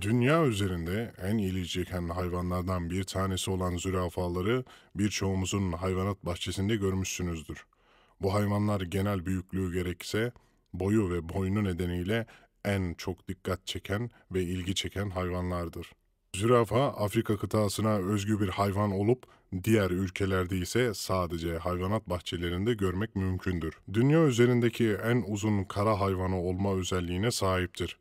Dünya üzerinde en ilgi çeken hayvanlardan bir tanesi olan zürafaları birçoğumuzun hayvanat bahçesinde görmüşsünüzdür. Bu hayvanlar genel büyüklüğü gerekse boyu ve boynu nedeniyle en çok dikkat çeken ve ilgi çeken hayvanlardır. Zürafa Afrika kıtasına özgü bir hayvan olup diğer ülkelerde ise sadece hayvanat bahçelerinde görmek mümkündür. Dünya üzerindeki en uzun kara hayvanı olma özelliğine sahiptir.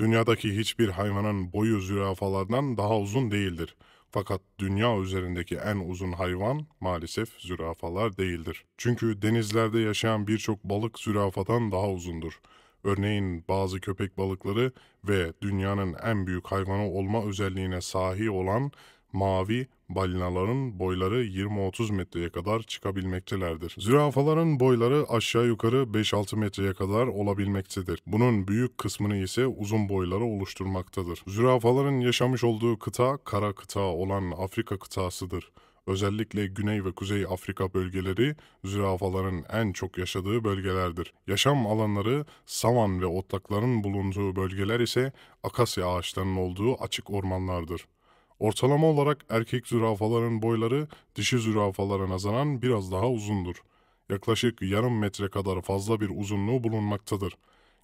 Dünyadaki hiçbir hayvanın boyu zürafalardan daha uzun değildir. Fakat dünya üzerindeki en uzun hayvan maalesef zürafalar değildir. Çünkü denizlerde yaşayan birçok balık zürafadan daha uzundur. Örneğin bazı köpek balıkları ve dünyanın en büyük hayvanı olma özelliğine sahip olan mavi balinaların boyları 20-30 metreye kadar çıkabilmektelerdir. Zürafaların boyları aşağı yukarı 5-6 metreye kadar olabilmektedir. Bunun büyük kısmını ise uzun boyları oluşturmaktadır. Zürafaların yaşamış olduğu kıta kara kıta olan Afrika kıtasıdır. Özellikle Güney ve Kuzey Afrika bölgeleri zürafaların en çok yaşadığı bölgelerdir. Yaşam alanları savan ve otlakların bulunduğu bölgeler ise akasya ağaçlarının olduğu açık ormanlardır. Ortalama olarak erkek zürafaların boyları dişi zürafalara nazaran biraz daha uzundur. Yaklaşık yarım metre kadar fazla bir uzunluğu bulunmaktadır.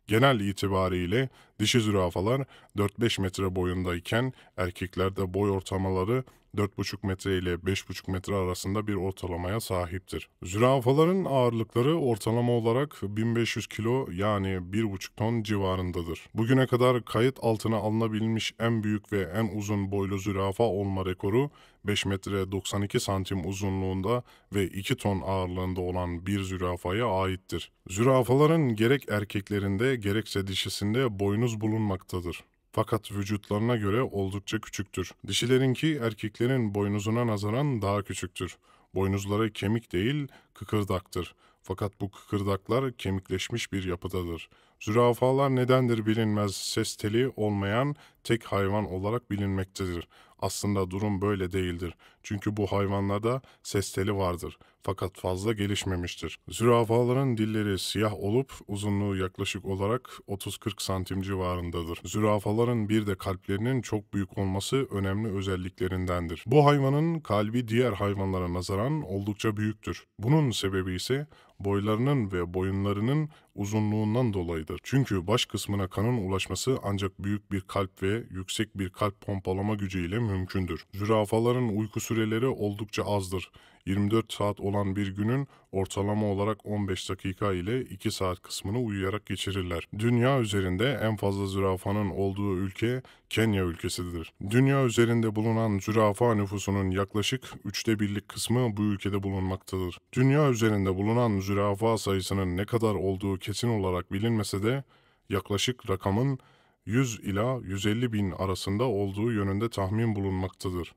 Genel itibariyle dişi zürafalar 4-5 metre boyundayken erkeklerde boy ortamaları 4,5 metre ile 5,5 metre arasında bir ortalamaya sahiptir. Zürafaların ağırlıkları ortalama olarak 1500 kilo yani 1,5 ton civarındadır. Bugüne kadar kayıt altına alınabilmiş en büyük ve en uzun boylu zürafa olma rekoru 5 metre 92 santim uzunluğunda ve 2 ton ağırlığında olan bir zürafaya aittir. Zürafaların gerek erkeklerinde gerekse dişisinde boynuz bulunmaktadır. Fakat vücutlarına göre oldukça küçüktür. Dişilerinki erkeklerin boynuzuna nazaran daha küçüktür. Boynuzları kemik değil, kıkırdaktır. Fakat bu kıkırdaklar kemikleşmiş bir yapıdadır. Zürafalar nedendir bilinmez ses teli olmayan tek hayvan olarak bilinmektedir. Aslında durum böyle değildir. Çünkü bu hayvanlarda ses teli vardır fakat fazla gelişmemiştir. Zürafaların dilleri siyah olup uzunluğu yaklaşık olarak 30-40 santim civarındadır. Zürafaların bir de kalplerinin çok büyük olması önemli özelliklerindendir. Bu hayvanın kalbi diğer hayvanlara nazaran oldukça büyüktür. Bunun sebebi ise boylarının ve boyunlarının uzunluğundan dolayıdır. Çünkü baş kısmına kanın ulaşması ancak büyük bir kalp ve yüksek bir kalp pompalama gücüyle mümkündür. Zürafaların uyku süreleri oldukça azdır. 24 saat olan bir günün ortalama olarak 15 dakika ile 2 saat kısmını uyuyarak geçirirler. Dünya üzerinde en fazla zürafanın olduğu ülke Kenya ülkesidir. Dünya üzerinde bulunan zürafa nüfusunun yaklaşık üçte birlik kısmı bu ülkede bulunmaktadır. Dünya üzerinde bulunan zürafa sayısının ne kadar olduğu kesin olarak bilinmese de yaklaşık rakamın 100 ila 150 bin arasında olduğu yönünde tahmin bulunmaktadır.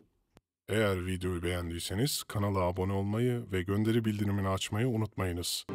Eğer videoyu beğendiyseniz kanala abone olmayı ve gönderi bildirimini açmayı unutmayınız.